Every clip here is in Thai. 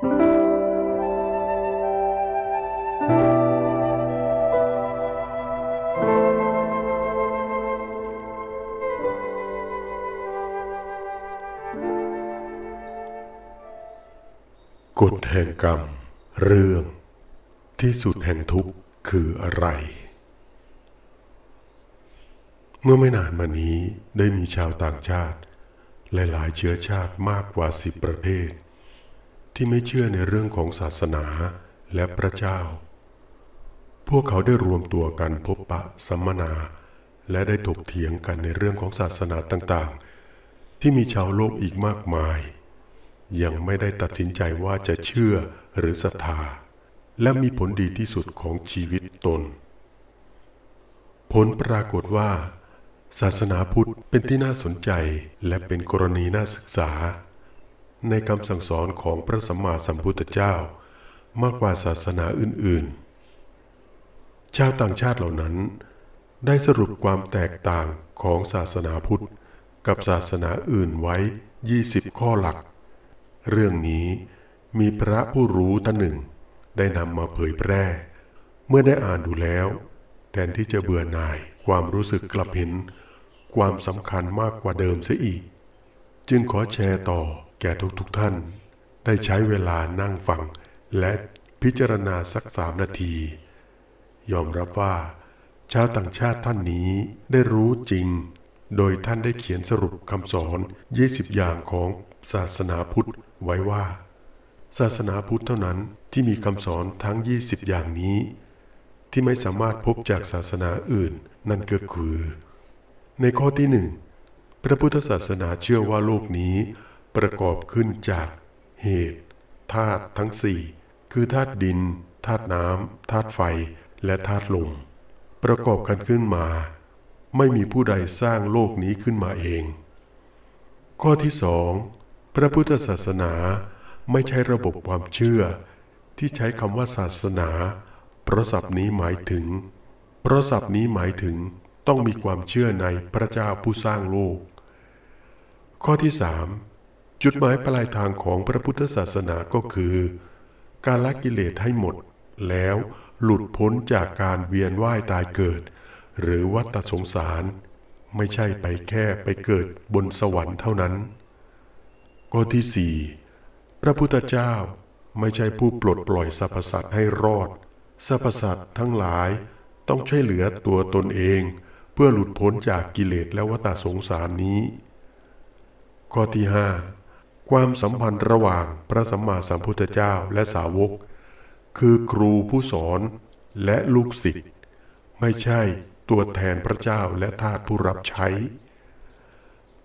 กฎแห่งกรรม เรื่อง ที่สุดแห่งทุกข์คืออะไร เมื่อไม่นานมานี้ได้มีชาวต่างชาติ หลายๆ เชื้อชาติมากกว่าสิบประเทศที่ไม่เชื่อในเรื่องของศาสนาและพระเจ้า พวกเขาได้รวมตัวกันพบปะสัมมนาและได้ถกเถียงกันในเรื่องของศาสนาต่างๆ ที่มีชาวโลกอีกมากมาย ยังไม่ได้ตัดสินใจว่าจะเชื่อหรือศรัทธาและมีผลดีที่สุดของชีวิตตน ผลปรากฏว่า ศาสนาพุทธเป็นที่น่าสนใจและเป็นกรณีน่าศึกษาในคำสั่งสอนของพระสัมมาสัมพุทธเจ้า มากกว่าศาสนาอื่นๆ ชาวต่างชาติเหล่านั้น ได้สรุปความแตกต่างของศาสนาพุทธ กับศาสนาอื่นไว้ 20 ข้อหลัก เรื่องนี้มีพระผู้รู้ท่านหนึ่ง ได้นำมาเผยแพร่ เมื่อได้อ่านดูแล้ว แทนที่จะเบื่อหน่ายความรู้สึกกลับเห็น ความสำคัญมากกว่าเดิมเสียอีกจึงขอแชร์ต่อแก่ทุกๆทท่านได้ใช้เวลานั่งฟัง และพิจารณาสักสามนาที ยอมรับว่า ชาวต่างชาติท่านนี้ได้รู้จริง โดยท่านได้เขียนสรุปคำสอน 20 อย่างของศาสนาพุทธไว้ว่า ศาสนาพุทธเท่านั้นที่มีคำสอนทั้ง 20 อย่างนี้ ที่ไม่สามารถพบจากศาสนาอื่นนั่นก็คือ ในข้อที่หนึ่งพระพุทธศาสนาเชื่อว่าโลกนี้ประกอบขึ้นจาก เหตุธาตุทั้งสี่คือธาตุดินธาตุน้ำธาตุไฟ และธาตุลมประกอบกันขึ้นมา ไม่มีผู้ใดสร้างโลกนี้ขึ้นมาเอง ข้อที่สองพระพุทธศาสนาไม่ใช่ระบบความเชื่อที่ใช้คำว่าศาสนาเพราะศัพท์นี้หมายถึงเพราะศัพท์นี้หมายถึงต้องมีความเชื่อในพระเจ้าผู้สร้างโลก ข้อที่สามจุดหมายปลายทางของพระพุทธศาสนาก็คือ การละกิเลสให้หมด แล้วหลุดพ้นจากการเวียนว่ายตายเกิด หรือวัฏสงสาร ไม่ใช่ไปแค่ไปเกิดบนสวรรค์เท่านั้นก็ที่สี่พระพุทธเจ้าไม่ใช่ผู้ปลดปล่อยสรรพสัตว์ให้รอดสรรพสัตว์ทั้งหลายต้องช่วยเหลือตัวตนเอง เพื่อหลุดพ้นจากกิเลสและวัฏสงสารนี้ ข้อที่ห้าความสัมพันธ์ระหว่างพระสัมมาสัมพุทธเจ้าและสาวก คือครูผู้สอนและลูกศิษย์ไม่ใช่ตัวแทนพระเจ้าและทาสผู้รับใช้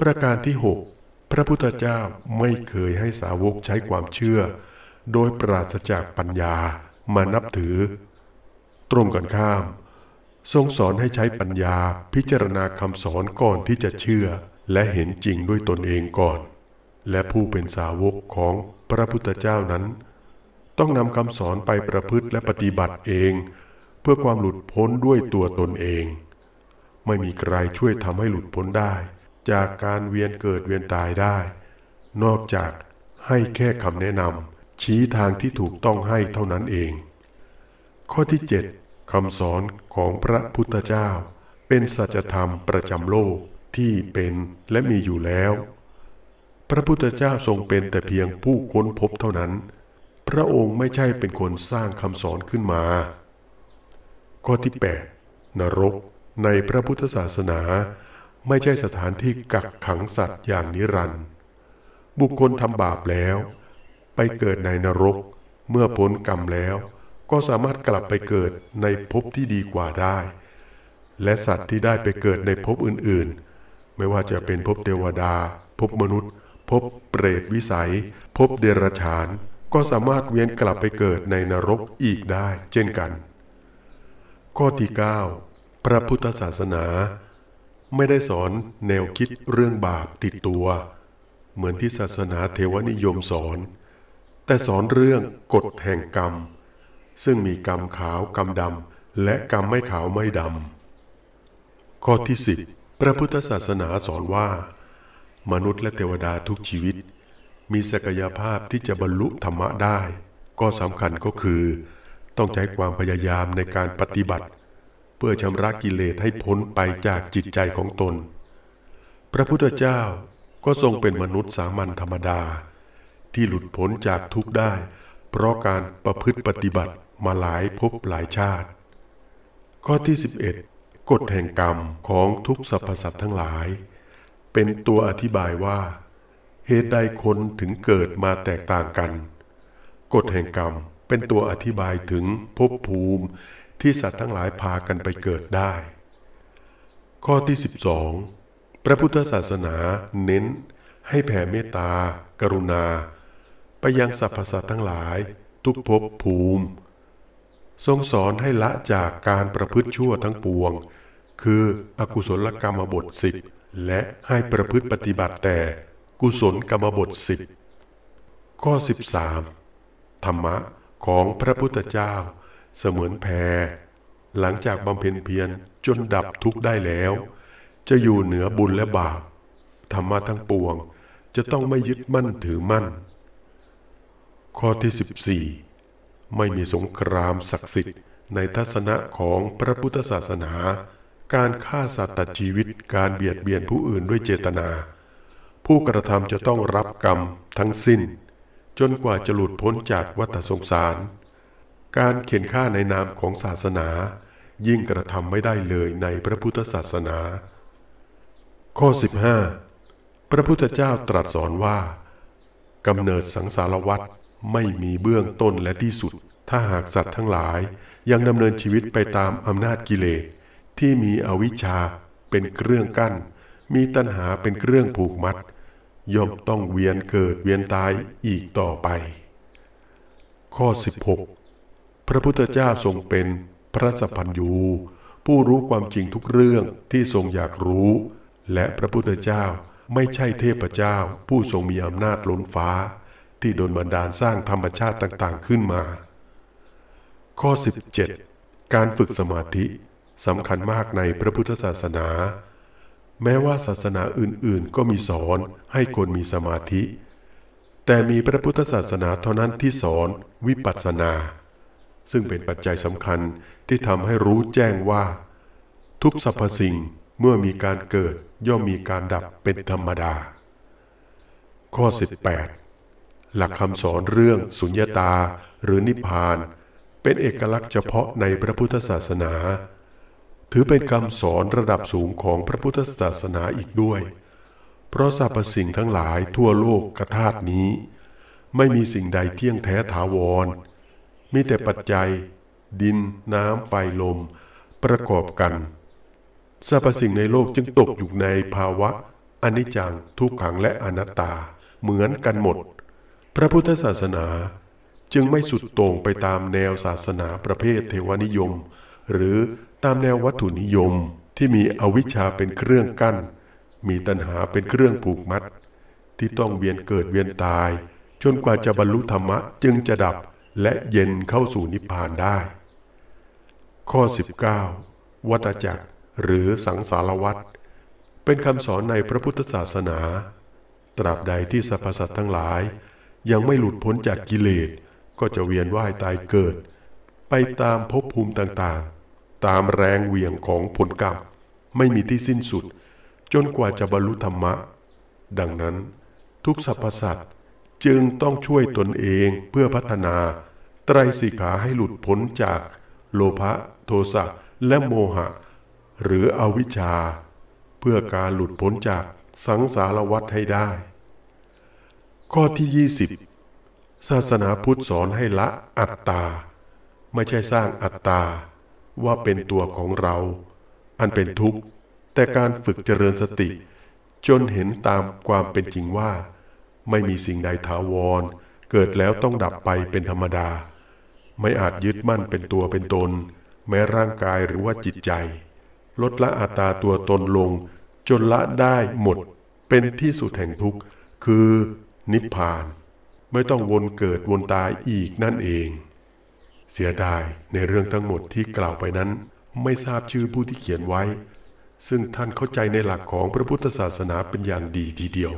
ประการที่ 6 พระพุทธเจ้าไม่เคยให้สาวกใช้ความเชื่อ โดยปราศจากปัญญามานับถือ ตรงกันข้าม ทรงสอนให้ใช้ปัญญาพิจารณาคำสอนก่อนที่จะเชื่อและเห็นจริงด้วยตนเองก่อนและผู้เป็นสาวกของพระพุทธเจ้านั้น ต้องนำคำสอนไปประพฤติและปฏิบัติเอง เพื่อความหลุดพ้นด้วยตัวตนเอง ไม่มีใครช่วยทำให้หลุดพ้นได้ จากการเวียนเกิดเวียนตายได้ นอกจากให้แค่คำแนะนำชี้ทางที่ถูกต้องให้เท่านั้นเอง ข้อที่ 7 คำสอนของพระพุทธเจ้า เป็นสัจธรรมประจำโลกที่เป็นและมีอยู่แล้วพระพุทธเจ้าทรงเป็นแต่เพียงผู้ค้นพบเท่านั้น พระองค์ไม่ใช่เป็นคนสร้างคำสอนขึ้นมา ข้อที่ 8 นรกในพระพุทธศาสนาไม่ใช่สถานที่กักขังสัตว์อย่างนิรันดร์บุคคลทำบาปแล้ว ไปเกิดในนรก เมื่อพ้นกรรมแล้ว ก็สามารถกลับไปเกิดในภพที่ดีกว่าได้ และสัตว์ที่ได้ไปเกิดในภพอื่นๆ ไม่ว่าจะเป็นภพเทวดาภพมนุษย์พบเปรตวิสัย พบเดรัจฉานก็สามารถเวียนกลับไปเกิดในนรกอีกได้เช่นกัน ข้อที่ 9 พระพุทธศาสนา ไม่ได้สอนแนวคิดเรื่องบาปติดตัว เหมือนที่ศาสนาเทวนิยมสอน แต่สอนเรื่องกฎแห่งกรรม ซึ่งมีกรรมขาว กรรมดำและกรรมไม่ขาวไม่ดำข้อที่ 10 พระพุทธศาสนาสอนว่ามนุษย์และเทวดาทุกชีวิต มีศักยภาพที่จะบรรลุธรรมะได้ ก็สำคัญก็คือ ต้องใช้ความพยายามในการปฏิบัติ เพื่อชำระกิเลสให้พ้นไปจากจิตใจของตน พระพุทธเจ้าก็ทรงเป็นมนุษย์สามัญธรรมดา ที่หลุดพ้นจากทุกข์ได้ เพราะการประพฤติปฏิบัติมาหลายภพหลายชาติ ข้อที่ 11 กฎแห่งกรรมของทุกสรรพสัตว์ทั้งหลายเป็นตัวอธิบายว่า เหตุใดคนถึงเกิดมาแตกต่างกัน กฎแห่งกรรมเป็นตัวอธิบายถึงภพภูมิที่สัตว์ทั้งหลายพากันไปเกิดได้ ข้อที่ 12พระพุทธศาสนา เน้น ให้แผ่เมตตา กรุณา ไปยังสรรพสัตว์ทั้งหลายทุกภพภูมิ ทรงสอนให้ละจากการประพฤติชั่วทั้งปวง คืออกุศลกรรมบทสิบและให้ประพฤติปฏิบัติแต่กุศลกรรมบทสิบข้อ13ธรรมะของพระพุทธเจ้าเสมือนแพรหลังจากบำเพ็ญเพียรจนดับทุกข์ได้แล้ว จะอยู่เหนือบุญและบาป ธรรมะทั้งปวงจะต้องไม่ยึดมั่นถือมั่น ข้อที่ 14 ไม่มีสงครามศักดิ์สิทธิ์ในทัศนะของพระพุทธศาสนาการฆ่าสัตว์ตัดชีวิตการเบียดเบียนผู้อื่นด้วยเจตนา ผู้กระทำจะต้องรับกรรมทั้งสิ้น จนกว่าจะหลุดพ้นจากวัฏสงสาร การเขียนฆ่าในนามของศาสนา ยิ่งกระทำไม่ได้เลยในพระพุทธศาสนา ข้อ15พระพุทธเจ้าตรัสสอนว่า กำเนิดสังสารวัฏไม่มีเบื้องต้นและที่สุด ถ้าหากสัตว์ทั้งหลายยังดำเนินชีวิตไปตามอำนาจกิเลสที่มีอวิชชาเป็นเครื่องกั้น มีตัณหาเป็นเครื่องผูกมัด ย่อมต้องเวียนเกิดเวียนตายอีกต่อไป ข้อ 16 พระพุทธเจ้าทรงเป็นพระสัพพัญญู ผู้รู้ความจริงทุกเรื่องที่ทรงอยากรู้ และพระพุทธเจ้าไม่ใช่เทพเจ้าผู้ทรงมีอำนาจล้นฟ้า ที่โดนบันดาลสร้างธรรมชาติต่างๆขึ้นมา ข้อ17การฝึกสมาธิสำคัญมากในพระพุทธศาสนา แม้ว่าศาสนาอื่น ๆก็มีสอนให้คนมีสมาธิ แต่มีพระพุทธศาสนาเท่านั้นที่สอนวิปัสสนา ซึ่งเป็นปัจจัยสำคัญที่ทำให้รู้แจ้งว่า ทุกสรรพสิ่งเมื่อมีการเกิดย่อมมีการดับเป็นธรรมดา ข้อ 18 หลักคำสอนเรื่องสุญญตาหรือนิพพาน เป็นเอกลักษณ์เฉพาะในพระพุทธศาสนาถือเป็นคำสอนระดับสูงของพระพุทธศาสนาอีกด้วย เพราะสรรพสิ่งทั้งหลายทั่วโลกกระทาตนี้ ไม่มีสิ่งใดเที่ยงแท้ถาวรมีแต่ปัจจัย ดินน้ำไฟลม ประกอบกัน สรรพสิ่งในโลกจึงตกอยู่ในภาวะอนิจจัง ทุกขังและอนัตตาเหมือนกันหมด พระพุทธศาสนาจึงไม่สุดโต่งไปตามแนวศาสนาประเภทเทวนิยม หรือตามแนววัตถุนิยมที่มีอวิชชาเป็นเครื่องกั้น มีตัณหาเป็นเครื่องผูกมัด ที่ต้องเวียนเกิดเวียนตายจนกว่าจะบรรลุธรรมะจึงจะดับและเย็นเข้าสู่นิพพานได้ ข้อ 19 วัตจักรหรือสังสารวัตรเป็นคำสอนในพระพุทธศาสนา ตราบใดที่สรรพสัตว์ทั้งหลาย ยังไม่หลุดพ้นจากกิเลสก็จะเวียนว่ายตายเกิด ไปตามภพภูมิต่างตามแรงเหวี่ยงของผลกรรมไม่มีที่สิ้นสุดจนกว่าจะบรรลุธรรมะ ดังนั้น ทุกสรรพสัตว์จึงต้องช่วยตนเองเพื่อพัฒนาไตรสิกขาให้หลุดพ้นจากโลภะโทสะและโมหะ หรืออวิชชา เพื่อการหลุดพ้นจากสังสารวัฏให้ได้ ข้อที่ 20ศาสนาพุทธสอนให้ละอัตตา ไม่ใช่สร้างอัตตาว่าเป็นตัวของเรา อันเป็นทุกข์ แต่การฝึกเจริญสติ จนเห็นตามความเป็นจริงว่า ไม่มีสิ่งใดถาวร เกิดแล้วต้องดับไปเป็นธรรมดา ไม่อาจยึดมั่นเป็นตัวเป็นตน แม้ร่างกายหรือว่าจิตใจ ลดละอัตราตัวตนลงจนละได้หมด เป็นที่สุดแห่งทุกข์คือนิพพาน ไม่ต้องวนเกิดวนตายอีกนั่นเองเสียดายในเรื่องทั้งหมดที่กล่าวไปนั้นไม่ทราบชื่อผู้ที่เขียนไว้ ซึ่งท่านเข้าใจในหลักของพระพุทธศาสนาเป็นอย่างดีทีเดียว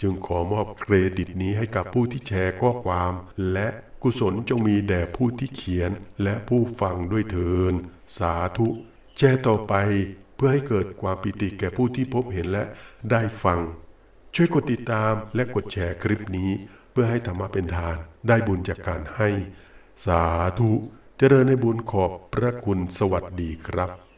จึงขอมอบเครดิตนี้ให้กับผู้ที่แชร์ข้อความ และกุศลจงมีแด่ผู้ที่เขียน และผู้ฟังด้วยเถิน สาธุ แชร์ต่อไปเพื่อให้เกิดความปิติแก่ผู้ที่พบเห็นและได้ฟัง ช่วยกดติดตามและกดแชร์คลิปนี้ เพื่อให้ธรรมะเป็นทานได้บุญจากการให้สาธุเจริญในบุญขอบพระคุณสวัสดีครับ